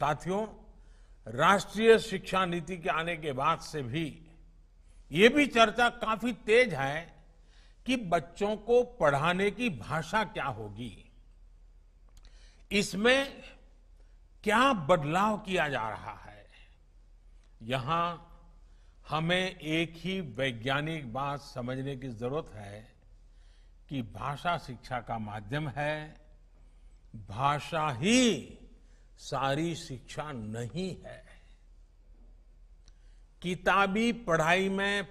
साथियों राष्ट्रीय शिक्षा नीति के आने के बाद से भी ये भी चर्चा काफी तेज है कि बच्चों को पढ़ाने की भाषा क्या होगी इसमें क्या बदलाव किया जा रहा है यहां हमें एक ही वैज्ञानिक बात समझने की जरूरत है कि भाषा शिक्षा का माध्यम है भाषा ही सारी शिक्षा नहीं है किताबी पढ़ाई में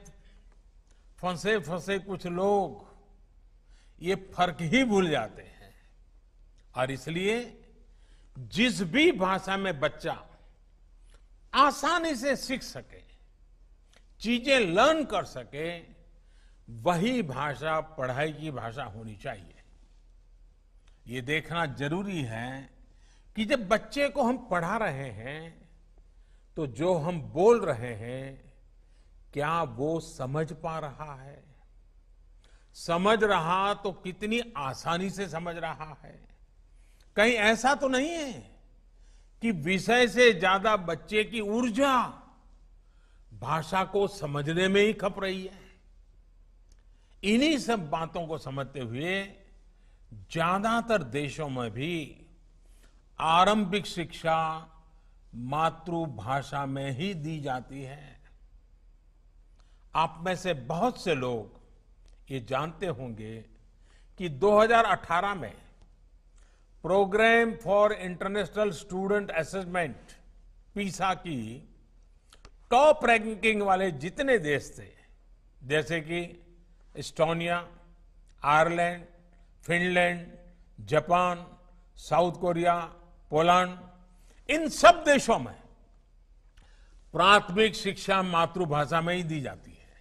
फंसे फंसे कुछ लोग ये फर्क ही भूल जाते हैं और इसलिए जिस भी भाषा में बच्चा आसानी से सीख सके चीजें लर्न कर सके वही भाषा पढ़ाई की भाषा होनी चाहिए ये देखना जरूरी है कि जब बच्चे को हम पढ़ा रहे हैं तो जो हम बोल रहे हैं क्या वो समझ पा रहा है समझ रहा तो कितनी आसानी से समझ रहा है कहीं ऐसा तो नहीं है कि विषय से ज्यादा बच्चे की ऊर्जा भाषा को समझने में ही खप रही है इन्हीं सब बातों को समझते हुए ज्यादातर देशों में भी आरंभिक शिक्षा मातृभाषा में ही दी जाती है आप में से बहुत से लोग ये जानते होंगे कि 2018 में programme for international student assessment PISA की टॉप रैंकिंग वाले जितने देश थे जैसे कि Estonia Ireland Finland Japan South Korea Poland इन सब देशों में प्राथमिक शिक्षा मातृभाषा में ही दी जाती है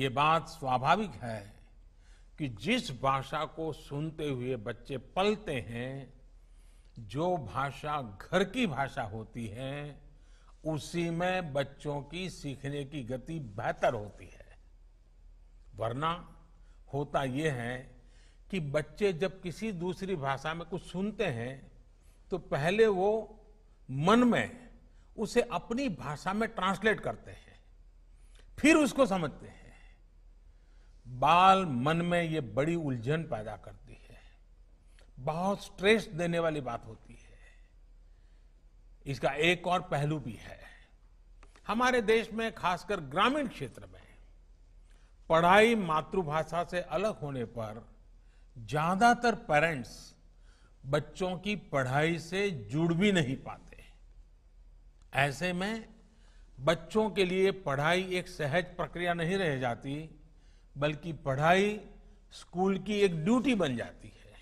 ये बात स्वाभाविक है कि जिस भाषा को सुनते हुए बच्चे पलते हैं जो भाषा घर की भाषा होती है उसी में बच्चों की सीखने की गति बेहतर होती है वरना होता यह है कि बच्चे जब किसी दूसरी भाषा में कुछ सुनते हैं तो पहले वो मन में उसे अपनी भाषा में ट्रांसलेट करते हैं फिर उसको समझते हैं बाल मन में ये बड़ी उलझन पैदा करती है बहुत स्ट्रेस देने वाली बात होती है इसका एक और पहलू भी है हमारे देश में खासकर ग्रामीण क्षेत्र में पढ़ाई मातृभाषा से अलग होने पर ज्यादातर पेरेंट्स बच्चों की पढ़ाई से जुड़ भी नहीं पाते ऐसे में बच्चों के लिए पढ़ाई एक सहज प्रक्रिया नहीं रह जाती बल्कि पढ़ाई स्कूल की एक ड्यूटी बन जाती है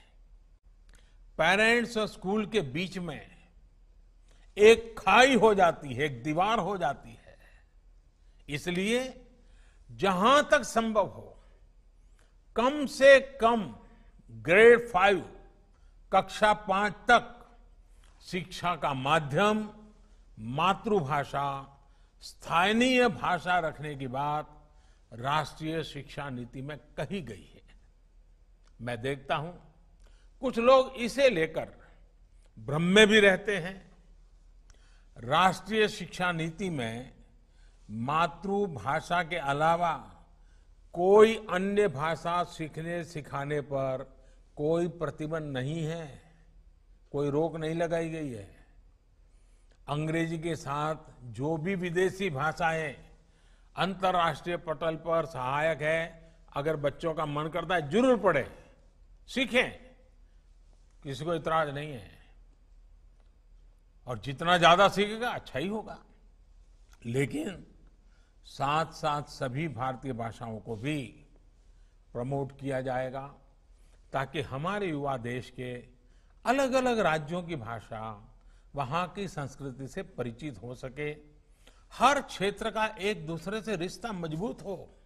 पेरेंट्स और स्कूल के बीच में एक खाई हो जाती है एक दीवार हो जाती है इसलिए जहां तक संभव हो कम से कम ग्रेड फाइव कक्षा पांच तक शिक्षा का माध्यम मातृभाषा स्थानीय भाषा रखने की बात राष्ट्रीय शिक्षा नीति में कही गई है मैं देखता हूं कुछ लोग इसे लेकर भ्रम में भी रहते हैं राष्ट्रीय शिक्षा नीति में मातृभाषा के अलावा कोई अन्य भाषा सीखने सिखाने पर कोई प्रतिबंध नहीं है कोई रोक नहीं लगाई गई है अंग्रेजी के साथ जो भी विदेशी भाषाएं अंतर्राष्ट्रीय पटल पर सहायक है अगर बच्चों का मन करता है जरूर पढ़े सीखें किसी को इतराज नहीं है और जितना ज्यादा सीखेगा अच्छा ही होगा लेकिन साथ साथ सभी भारतीय भाषाओं को भी प्रमोट किया जाएगा ताकि हमारे युवा देश के अलग अलग राज्यों की भाषा वहाँ की संस्कृति से परिचित हो सके हर क्षेत्र का एक दूसरे से रिश्ता मजबूत हो